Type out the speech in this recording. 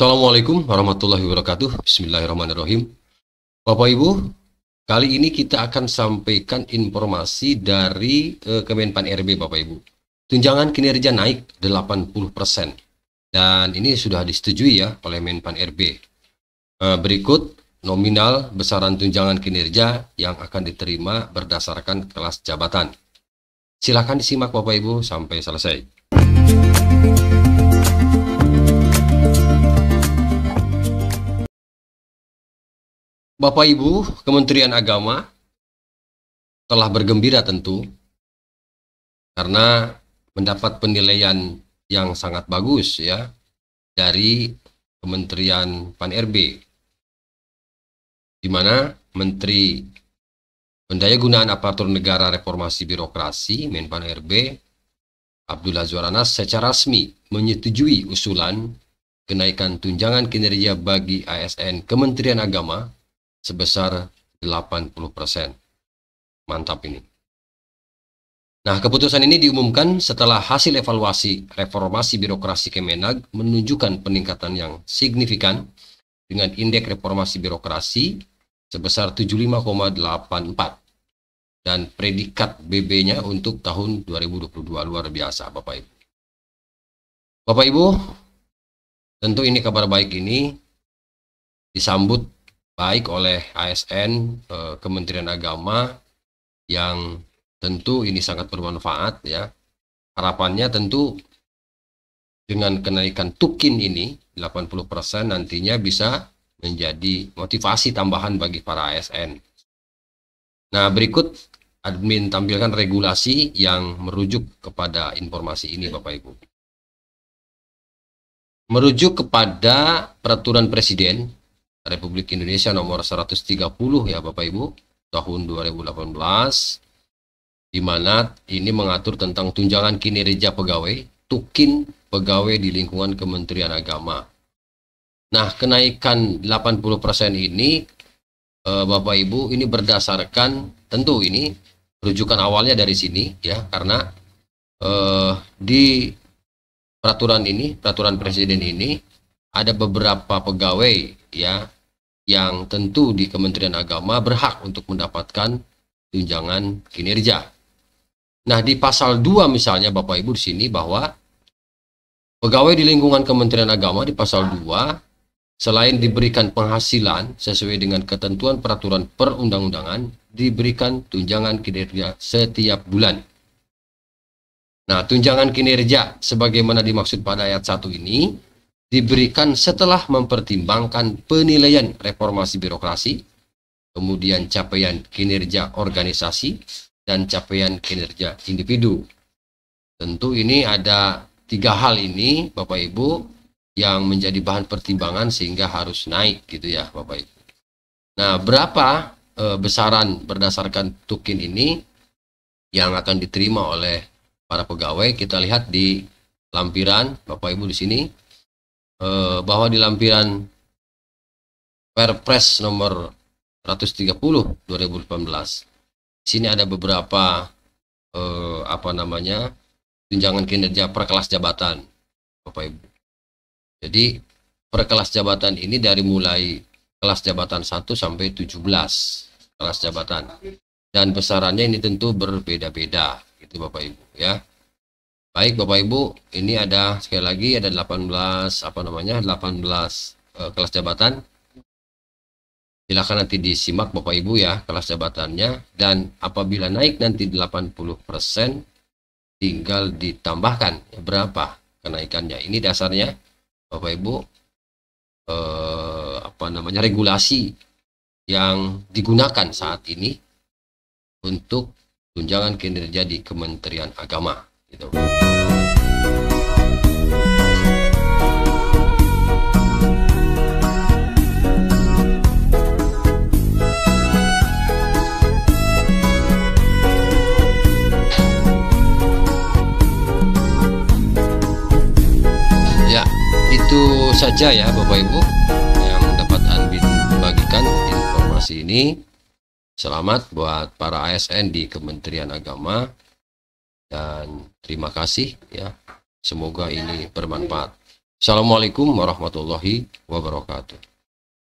Assalamualaikum warahmatullahi wabarakatuh. Bismillahirrahmanirrahim. Bapak Ibu, kali ini kita akan sampaikan informasi dari eh, Kemenpan RB Bapak Ibu. Tunjangan kinerja naik 80%. Dan ini sudah disetujui ya oleh Menpan RB. Eh, berikut nominal besaran tunjangan kinerja yang akan diterima berdasarkan kelas jabatan. silahkan disimak Bapak Ibu sampai selesai. Bapak Ibu, Kementerian Agama telah bergembira tentu karena mendapat penilaian yang sangat bagus ya dari Kementerian Pan RB di mana Menteri Pendaya Gunaan Aparatur Negara Reformasi Birokrasi Menpan RB Abdullah Zuaranas secara resmi menyetujui usulan kenaikan tunjangan kinerja bagi ASN Kementerian Agama sebesar 80%. Mantap ini. Nah, keputusan ini diumumkan setelah hasil evaluasi reformasi birokrasi Kemenag menunjukkan peningkatan yang signifikan dengan indeks reformasi birokrasi sebesar 75,84 dan predikat BB-nya untuk tahun 2022 luar biasa Bapak Ibu. Bapak Ibu, tentu ini kabar baik ini disambut baik oleh ASN eh, Kementerian Agama yang tentu ini sangat bermanfaat ya harapannya tentu dengan kenaikan tukin ini 80% nantinya bisa menjadi motivasi tambahan bagi para ASN. Nah, berikut admin tampilkan regulasi yang merujuk kepada informasi ini Bapak Ibu. Merujuk kepada peraturan presiden Republik Indonesia nomor 130 ya Bapak Ibu tahun 2018 di mana ini mengatur tentang tunjangan kinerja pegawai, tukin pegawai di lingkungan Kementerian Agama. Nah, kenaikan 80% ini eh, Bapak Ibu ini berdasarkan tentu ini rujukan awalnya dari sini ya karena eh, di peraturan ini, peraturan presiden ini ada beberapa pegawai ya yang tentu di Kementerian Agama berhak untuk mendapatkan tunjangan kinerja. Nah, di pasal 2 misalnya Bapak Ibu di sini bahwa pegawai di lingkungan Kementerian Agama di pasal 2 Selain diberikan penghasilan sesuai dengan ketentuan peraturan perundang-undangan, diberikan tunjangan kinerja setiap bulan. Nah, tunjangan kinerja sebagaimana dimaksud pada ayat 1 ini diberikan setelah mempertimbangkan penilaian reformasi birokrasi, kemudian capaian kinerja organisasi, dan capaian kinerja individu. Tentu ini ada tiga hal ini, Bapak Ibu, yang menjadi bahan pertimbangan sehingga harus naik gitu ya, Bapak Ibu. Nah, berapa e, besaran berdasarkan tukin ini yang akan diterima oleh para pegawai? Kita lihat di lampiran Bapak Ibu di sini Eh, bahwa di lampiran Perpres nomor 130 2018 di sini ada beberapa eh, apa namanya tunjangan kinerja per kelas jabatan Bapak Ibu. Jadi per kelas jabatan ini dari mulai kelas jabatan 1 sampai 17 kelas jabatan dan besarannya ini tentu berbeda-beda gitu Bapak Ibu ya Baik Bapak Ibu, ini ada sekali lagi ada 18 apa namanya? 18 e, eh, kelas jabatan. Silakan nanti disimak Bapak Ibu ya kelas jabatannya dan apabila naik nanti 80% tinggal ditambahkan berapa kenaikannya. Ini dasarnya Bapak Ibu e, apa namanya? regulasi yang digunakan saat ini untuk tunjangan kinerja di Kementerian Agama gitu. Ya, itu saja ya Bapak Ibu yang dapat Anbin bagikan informasi ini. Selamat buat para ASN di Kementerian Agama dan terima kasih ya. Semoga ini bermanfaat. Assalamualaikum warahmatullahi wabarakatuh.